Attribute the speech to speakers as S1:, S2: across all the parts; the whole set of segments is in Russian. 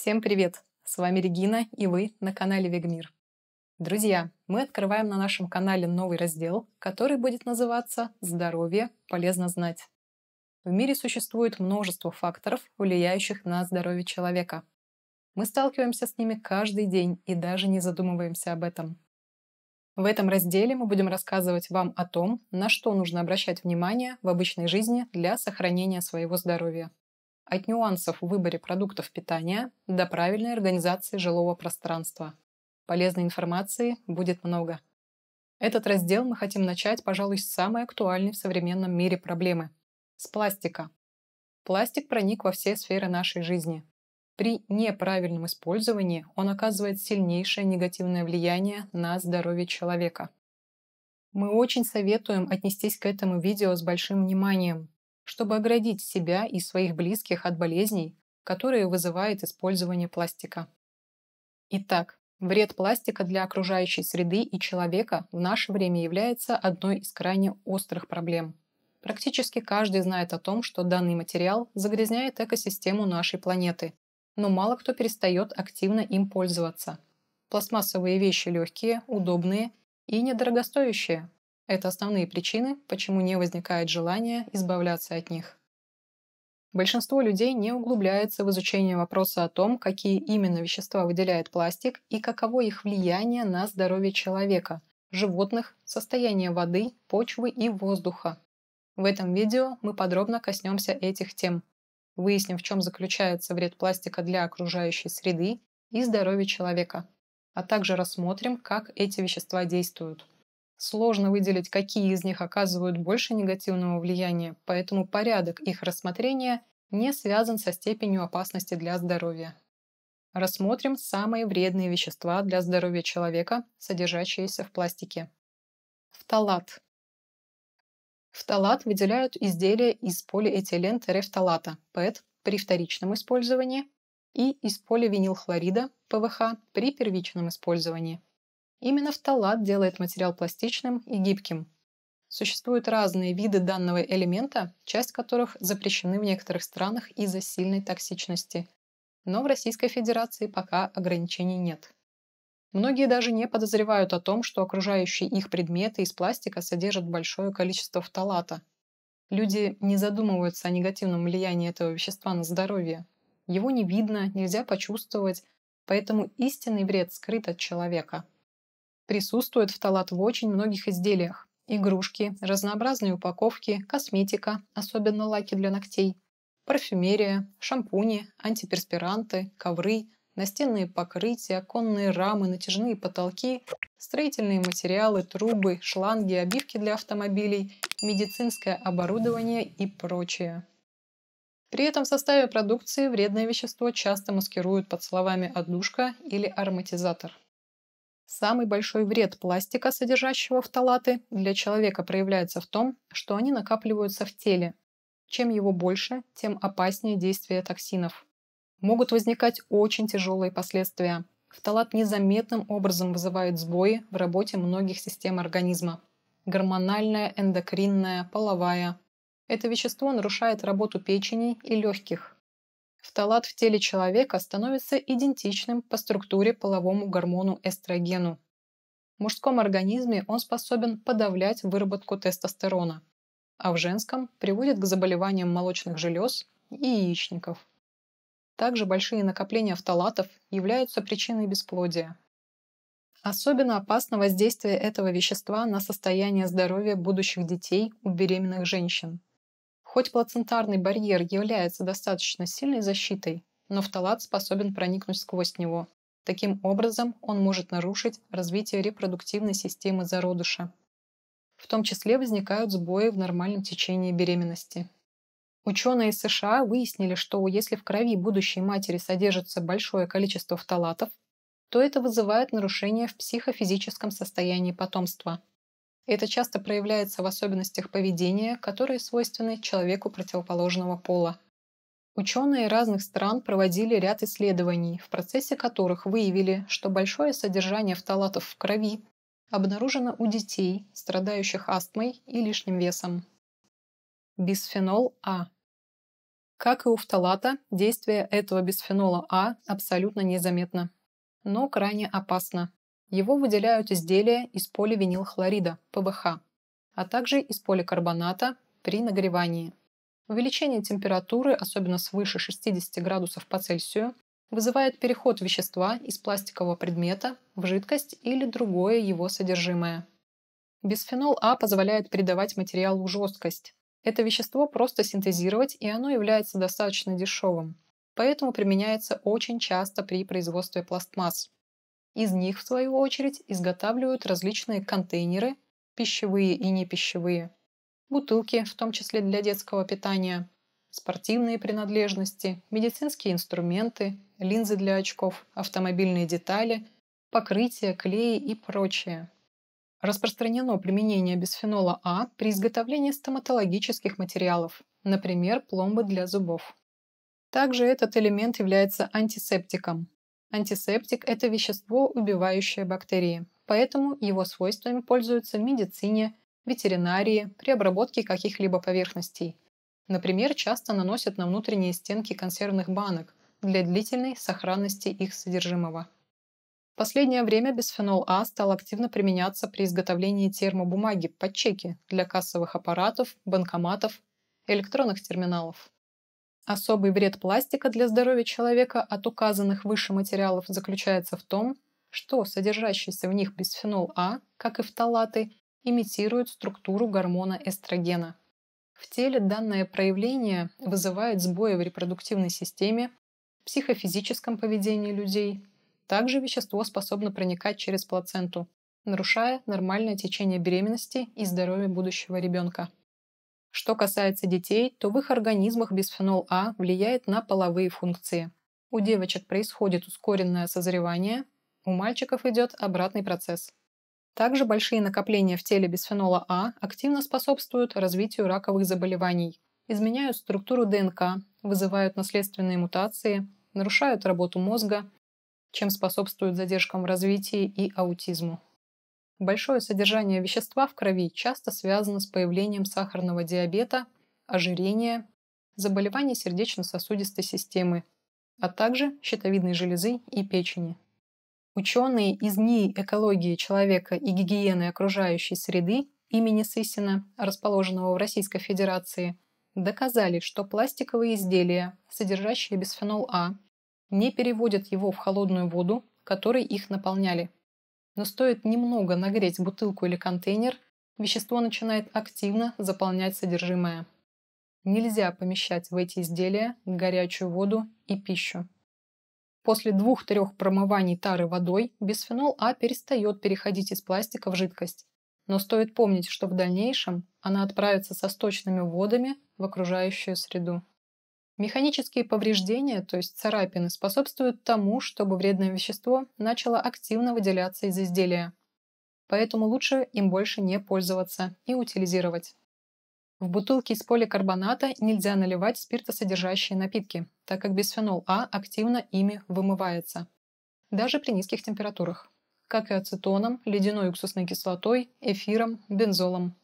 S1: Всем привет! С вами Регина и вы на канале Вегмир. Друзья, мы открываем на нашем канале новый раздел, который будет называться «Здоровье полезно знать». В мире существует множество факторов, влияющих на здоровье человека. Мы сталкиваемся с ними каждый день и даже не задумываемся об этом. В этом разделе мы будем рассказывать вам о том, на что нужно обращать внимание в обычной жизни для сохранения своего здоровья от нюансов в выборе продуктов питания до правильной организации жилого пространства. Полезной информации будет много. Этот раздел мы хотим начать, пожалуй, с самой актуальной в современном мире проблемы – с пластика. Пластик проник во все сферы нашей жизни. При неправильном использовании он оказывает сильнейшее негативное влияние на здоровье человека. Мы очень советуем отнестись к этому видео с большим вниманием, чтобы оградить себя и своих близких от болезней, которые вызывает использование пластика. Итак, вред пластика для окружающей среды и человека в наше время является одной из крайне острых проблем. Практически каждый знает о том, что данный материал загрязняет экосистему нашей планеты, но мало кто перестает активно им пользоваться. Пластмассовые вещи легкие, удобные и недорогостоящие, это основные причины, почему не возникает желания избавляться от них. Большинство людей не углубляется в изучение вопроса о том, какие именно вещества выделяет пластик и каково их влияние на здоровье человека, животных, состояние воды, почвы и воздуха. В этом видео мы подробно коснемся этих тем, выясним, в чем заключается вред пластика для окружающей среды и здоровья человека, а также рассмотрим, как эти вещества действуют. Сложно выделить, какие из них оказывают больше негативного влияния, поэтому порядок их рассмотрения не связан со степенью опасности для здоровья. Рассмотрим самые вредные вещества для здоровья человека, содержащиеся в пластике. Фталат. Фталат выделяют изделия из полиэтилен терефталата, ПЭТ, при вторичном использовании и из поливинилхлорида, ПВХ, при первичном использовании. Именно фталат делает материал пластичным и гибким. Существуют разные виды данного элемента, часть которых запрещены в некоторых странах из-за сильной токсичности. Но в Российской Федерации пока ограничений нет. Многие даже не подозревают о том, что окружающие их предметы из пластика содержат большое количество фталата. Люди не задумываются о негативном влиянии этого вещества на здоровье. Его не видно, нельзя почувствовать, поэтому истинный вред скрыт от человека – присутствует в в очень многих изделиях. Игрушки, разнообразные упаковки, косметика, особенно лаки для ногтей, парфюмерия, шампуни, антиперспиранты, ковры, настенные покрытия, оконные рамы, натяжные потолки, строительные материалы, трубы, шланги, обивки для автомобилей, медицинское оборудование и прочее. При этом в составе продукции вредное вещество часто маскируют под словами «отдушка» или «ароматизатор». Самый большой вред пластика, содержащего фталаты, для человека проявляется в том, что они накапливаются в теле. Чем его больше, тем опаснее действие токсинов. Могут возникать очень тяжелые последствия. Фталат незаметным образом вызывает сбои в работе многих систем организма. Гормональная, эндокринная, половая. Это вещество нарушает работу печени и легких, фталат в теле человека становится идентичным по структуре половому гормону эстрогену. В мужском организме он способен подавлять выработку тестостерона, а в женском приводит к заболеваниям молочных желез и яичников. Также большие накопления фталатов являются причиной бесплодия. Особенно опасно воздействие этого вещества на состояние здоровья будущих детей у беременных женщин – Хоть плацентарный барьер является достаточно сильной защитой, но фталат способен проникнуть сквозь него. Таким образом, он может нарушить развитие репродуктивной системы зародыша. В том числе возникают сбои в нормальном течении беременности. Ученые из США выяснили, что если в крови будущей матери содержится большое количество фталатов, то это вызывает нарушения в психофизическом состоянии потомства – это часто проявляется в особенностях поведения, которые свойственны человеку противоположного пола. Ученые разных стран проводили ряд исследований, в процессе которых выявили, что большое содержание фталатов в крови обнаружено у детей, страдающих астмой и лишним весом. Бисфенол А. Как и у фталата, действие этого бисфенола А абсолютно незаметно, но крайне опасно. Его выделяют изделия из поливинилхлорида, ПВХ, а также из поликарбоната при нагревании. Увеличение температуры, особенно свыше 60 градусов по Цельсию, вызывает переход вещества из пластикового предмета в жидкость или другое его содержимое. Бисфенол А позволяет придавать материалу жесткость. Это вещество просто синтезировать, и оно является достаточно дешевым. Поэтому применяется очень часто при производстве пластмасс. Из них, в свою очередь, изготавливают различные контейнеры, пищевые и непищевые, бутылки, в том числе для детского питания, спортивные принадлежности, медицинские инструменты, линзы для очков, автомобильные детали, покрытия, клеи и прочее. Распространено применение бисфенола А при изготовлении стоматологических материалов, например, пломбы для зубов. Также этот элемент является антисептиком, Антисептик – это вещество, убивающее бактерии, поэтому его свойствами пользуются в медицине, ветеринарии, при обработке каких-либо поверхностей. Например, часто наносят на внутренние стенки консервных банок для длительной сохранности их содержимого. В последнее время бисфенол А стал активно применяться при изготовлении термобумаги под чеки для кассовых аппаратов, банкоматов, электронных терминалов. Особый вред пластика для здоровья человека от указанных выше материалов заключается в том, что содержащийся в них бисфенол А, как и фталаты, имитирует структуру гормона эстрогена. В теле данное проявление вызывает сбои в репродуктивной системе, психофизическом поведении людей. Также вещество способно проникать через плаценту, нарушая нормальное течение беременности и здоровье будущего ребенка. Что касается детей, то в их организмах бисфенол А влияет на половые функции. У девочек происходит ускоренное созревание, у мальчиков идет обратный процесс. Также большие накопления в теле бисфенола А активно способствуют развитию раковых заболеваний, изменяют структуру ДНК, вызывают наследственные мутации, нарушают работу мозга, чем способствуют задержкам в развитии и аутизму. Большое содержание вещества в крови часто связано с появлением сахарного диабета, ожирения, заболеваний сердечно-сосудистой системы, а также щитовидной железы и печени. Ученые из НИИ экологии человека и гигиены окружающей среды имени Сысина, расположенного в Российской Федерации, доказали, что пластиковые изделия, содержащие бисфенол А, не переводят его в холодную воду, которой их наполняли – но стоит немного нагреть бутылку или контейнер, вещество начинает активно заполнять содержимое. Нельзя помещать в эти изделия горячую воду и пищу. После двух-трех промываний тары водой бисфенол А перестает переходить из пластика в жидкость. Но стоит помнить, что в дальнейшем она отправится со сточными водами в окружающую среду. Механические повреждения, то есть царапины, способствуют тому, чтобы вредное вещество начало активно выделяться из изделия. Поэтому лучше им больше не пользоваться и утилизировать. В бутылке из поликарбоната нельзя наливать спиртосодержащие напитки, так как бисфенол А активно ими вымывается, даже при низких температурах, как и ацетоном, ледяной уксусной кислотой, эфиром, бензолом.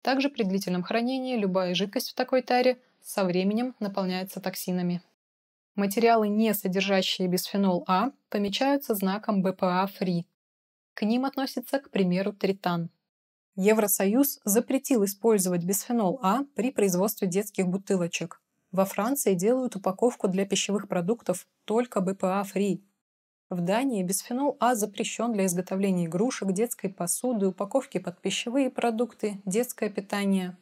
S1: Также при длительном хранении любая жидкость в такой таре – со временем наполняется токсинами. Материалы, не содержащие бисфенол А, помечаются знаком БПА-фри. К ним относится, к примеру, тритан. Евросоюз запретил использовать бисфенол А при производстве детских бутылочек. Во Франции делают упаковку для пищевых продуктов только БПА-фри. В Дании бисфенол А запрещен для изготовления игрушек, детской посуды, упаковки под пищевые продукты, детское питание,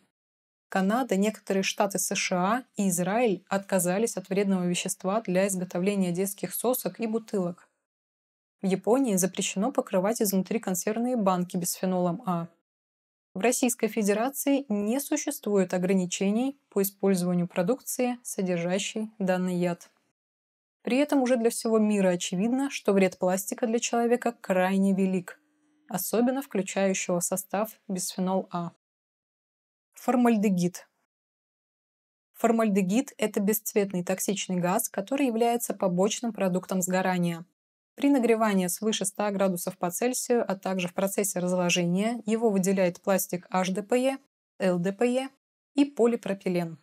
S1: Канада, некоторые штаты США и Израиль отказались от вредного вещества для изготовления детских сосок и бутылок. В Японии запрещено покрывать изнутри консервные банки бисфенолом А. В Российской Федерации не существует ограничений по использованию продукции, содержащей данный яд. При этом уже для всего мира очевидно, что вред пластика для человека крайне велик, особенно включающего состав бисфенол А. Формальдегид. Формальдегид – это бесцветный токсичный газ, который является побочным продуктом сгорания. При нагревании свыше 100 градусов по Цельсию, а также в процессе разложения, его выделяет пластик HDPE, LDPE и полипропилен.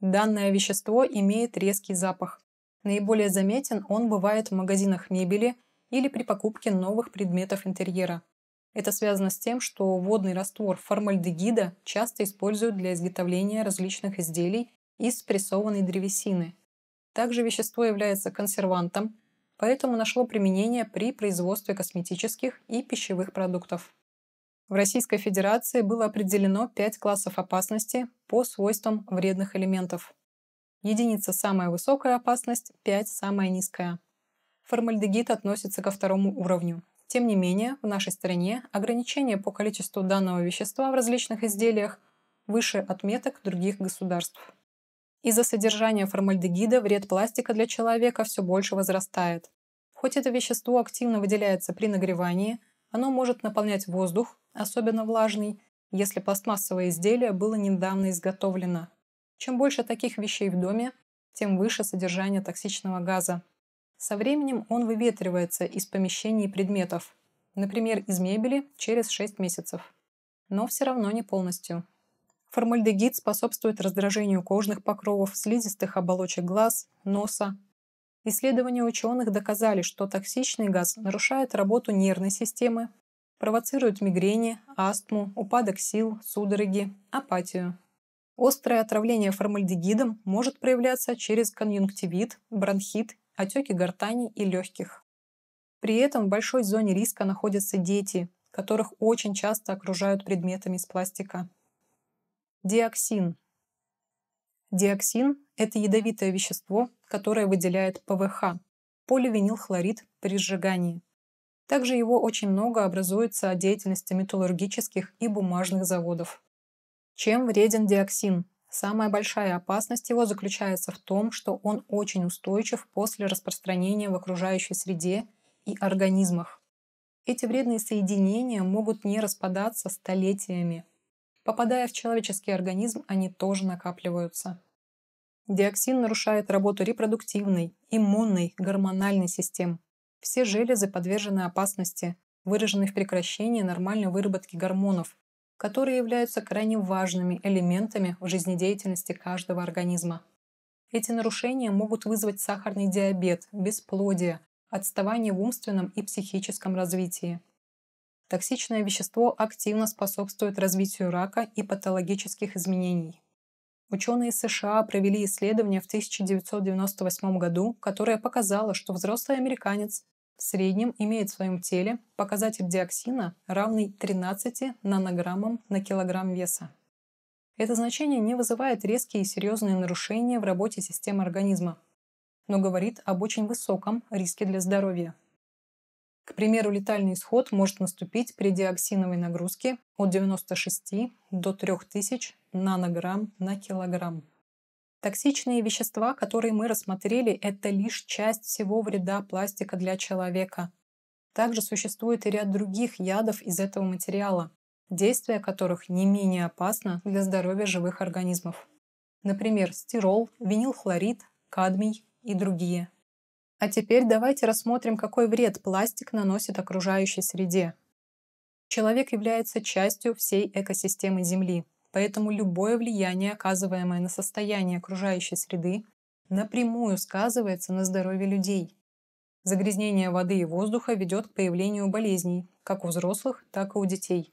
S1: Данное вещество имеет резкий запах. Наиболее заметен он бывает в магазинах мебели или при покупке новых предметов интерьера. Это связано с тем, что водный раствор формальдегида часто используют для изготовления различных изделий из прессованной древесины. Также вещество является консервантом, поэтому нашло применение при производстве косметических и пищевых продуктов. В Российской Федерации было определено 5 классов опасности по свойствам вредных элементов. Единица самая высокая опасность, 5 самая низкая. Формальдегид относится ко второму уровню. Тем не менее, в нашей стране ограничения по количеству данного вещества в различных изделиях выше отметок других государств. Из-за содержания формальдегида вред пластика для человека все больше возрастает. Хоть это вещество активно выделяется при нагревании, оно может наполнять воздух, особенно влажный, если пластмассовое изделие было недавно изготовлено. Чем больше таких вещей в доме, тем выше содержание токсичного газа. Со временем он выветривается из помещений и предметов, например, из мебели, через 6 месяцев. Но все равно не полностью. Формальдегид способствует раздражению кожных покровов, слизистых оболочек глаз, носа. Исследования ученых доказали, что токсичный газ нарушает работу нервной системы, провоцирует мигрени, астму, упадок сил, судороги, апатию. Острое отравление формальдегидом может проявляться через конъюнктивит, бронхит отеки гортани и легких. При этом в большой зоне риска находятся дети, которых очень часто окружают предметами из пластика. Диоксин. Диоксин – это ядовитое вещество, которое выделяет ПВХ – поливинилхлорид при сжигании. Также его очень много образуется от деятельности металлургических и бумажных заводов. Чем вреден диоксин? Самая большая опасность его заключается в том, что он очень устойчив после распространения в окружающей среде и организмах. Эти вредные соединения могут не распадаться столетиями. Попадая в человеческий организм, они тоже накапливаются. Диоксин нарушает работу репродуктивной, иммунной, гормональной систем. Все железы подвержены опасности, выраженной в прекращении нормальной выработки гормонов, которые являются крайне важными элементами в жизнедеятельности каждого организма. Эти нарушения могут вызвать сахарный диабет, бесплодие, отставание в умственном и психическом развитии. Токсичное вещество активно способствует развитию рака и патологических изменений. Ученые США провели исследование в 1998 году, которое показало, что взрослый американец в среднем имеет в своем теле показатель диоксина, равный 13 нанограммам на килограмм веса. Это значение не вызывает резкие и серьезные нарушения в работе системы организма, но говорит об очень высоком риске для здоровья. К примеру, летальный исход может наступить при диоксиновой нагрузке от 96 до 3000 нанограмм на килограмм. Токсичные вещества, которые мы рассмотрели, это лишь часть всего вреда пластика для человека. Также существует и ряд других ядов из этого материала, действие которых не менее опасно для здоровья живых организмов. Например, стирол, винилхлорид, кадмий и другие. А теперь давайте рассмотрим, какой вред пластик наносит окружающей среде. Человек является частью всей экосистемы Земли, Поэтому любое влияние, оказываемое на состояние окружающей среды, напрямую сказывается на здоровье людей. Загрязнение воды и воздуха ведет к появлению болезней, как у взрослых, так и у детей.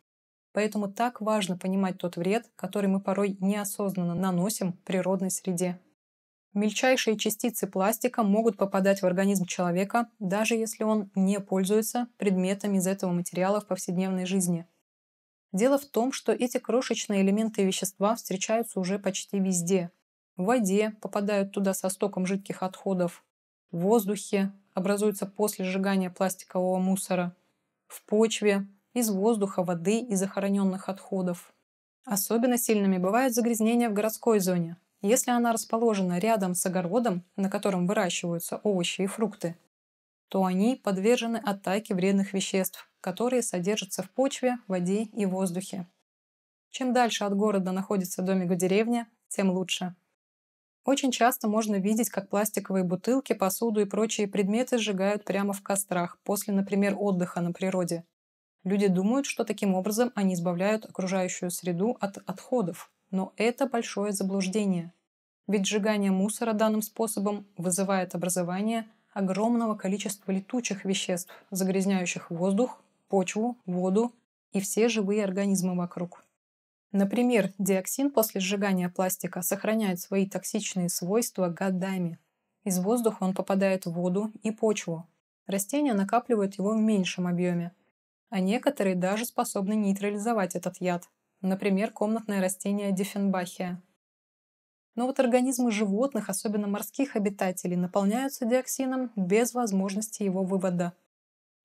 S1: Поэтому так важно понимать тот вред, который мы порой неосознанно наносим природной среде. Мельчайшие частицы пластика могут попадать в организм человека, даже если он не пользуется предметами из этого материала в повседневной жизни – Дело в том, что эти крошечные элементы вещества встречаются уже почти везде. В воде попадают туда со стоком жидких отходов, в воздухе образуются после сжигания пластикового мусора, в почве, из воздуха, воды и захороненных отходов. Особенно сильными бывают загрязнения в городской зоне. Если она расположена рядом с огородом, на котором выращиваются овощи и фрукты, то они подвержены атаке вредных веществ, которые содержатся в почве, воде и воздухе. Чем дальше от города находится домик в деревне, тем лучше. Очень часто можно видеть, как пластиковые бутылки, посуду и прочие предметы сжигают прямо в кострах после, например, отдыха на природе. Люди думают, что таким образом они избавляют окружающую среду от отходов, но это большое заблуждение. Ведь сжигание мусора данным способом вызывает образование огромного количества летучих веществ, загрязняющих воздух, почву, воду и все живые организмы вокруг. Например, диоксин после сжигания пластика сохраняет свои токсичные свойства годами. Из воздуха он попадает в воду и почву. Растения накапливают его в меньшем объеме, а некоторые даже способны нейтрализовать этот яд. Например, комнатное растение дифенбахия – но вот организмы животных, особенно морских обитателей, наполняются диоксином без возможности его вывода.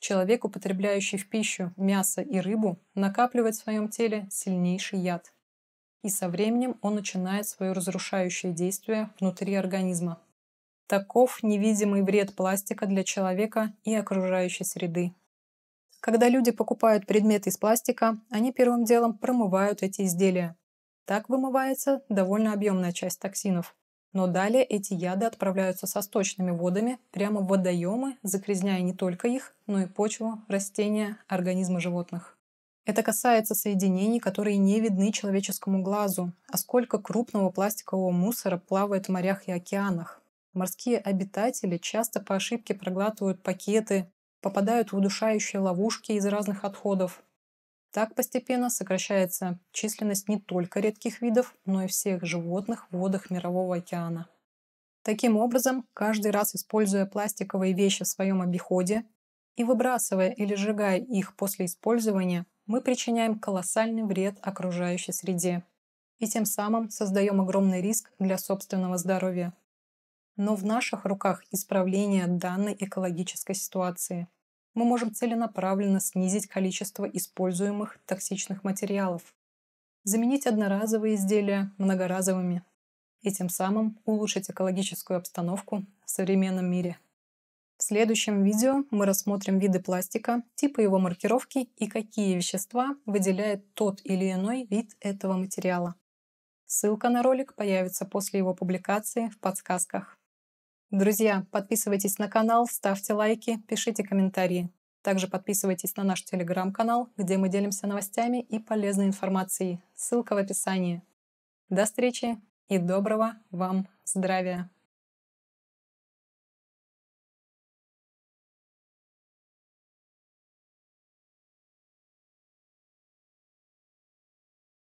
S1: Человек, употребляющий в пищу мясо и рыбу, накапливает в своем теле сильнейший яд. И со временем он начинает свое разрушающее действие внутри организма. Таков невидимый вред пластика для человека и окружающей среды. Когда люди покупают предметы из пластика, они первым делом промывают эти изделия – так вымывается довольно объемная часть токсинов. Но далее эти яды отправляются со сточными водами прямо в водоемы, загрязняя не только их, но и почву, растения, организмы животных. Это касается соединений, которые не видны человеческому глазу, а сколько крупного пластикового мусора плавает в морях и океанах. Морские обитатели часто по ошибке проглатывают пакеты, попадают в удушающие ловушки из разных отходов, так постепенно сокращается численность не только редких видов, но и всех животных в водах Мирового океана. Таким образом, каждый раз используя пластиковые вещи в своем обиходе и выбрасывая или сжигая их после использования, мы причиняем колоссальный вред окружающей среде и тем самым создаем огромный риск для собственного здоровья. Но в наших руках исправление данной экологической ситуации – мы можем целенаправленно снизить количество используемых токсичных материалов, заменить одноразовые изделия многоразовыми и тем самым улучшить экологическую обстановку в современном мире. В следующем видео мы рассмотрим виды пластика, типы его маркировки и какие вещества выделяет тот или иной вид этого материала. Ссылка на ролик появится после его публикации в подсказках. Друзья, подписывайтесь на канал, ставьте лайки, пишите комментарии. Также подписывайтесь на наш телеграм-канал, где мы делимся новостями и полезной информацией. Ссылка в описании. До встречи и доброго вам здравия!